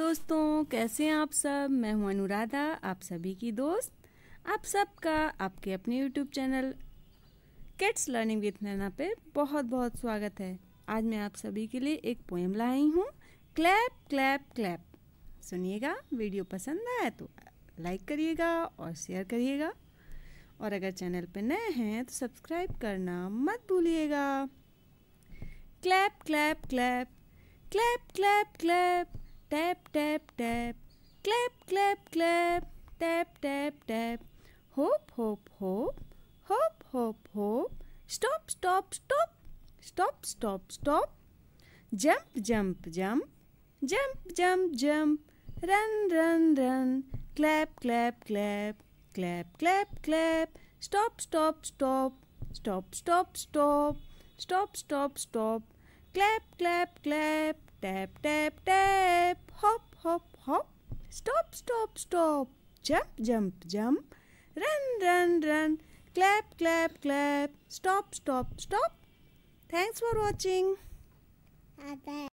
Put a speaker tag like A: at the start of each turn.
A: दोस्तों कैसे हैं आप सब मैं हूं अनुराधा आप सभी की दोस्त आप सबका आपके अपने YouTube channel kids learning with Naina पे बहुत बहुत स्वागत है आज मैं आप सभी के लिए एक पोएम लाई हूं क्लैप क्लैप क्लैप सुनिएगा वीडियो पसंद आए तो लाइक करिएगा और शेयर करिएगा और अगर चैनल पे नए हैं तो सब्सक्राइब करना मत भूलिएगा clap clap clap clap clap clap tap tap tap clap clap clap tap tap tap hop hop hop hop hop hop stop stop stop stop stop stop jump jump jump jump jump jump run run run clap clap clap clap clap clap stop stop stop stop stop stop stop stop stop clap clap clap Tap, tap, tap. Hop, hop, hop. Stop, stop, stop. Jump, jump, jump. Run, run, run. Clap, clap, clap. Stop, stop, stop. Thanks for watching. Bye-bye.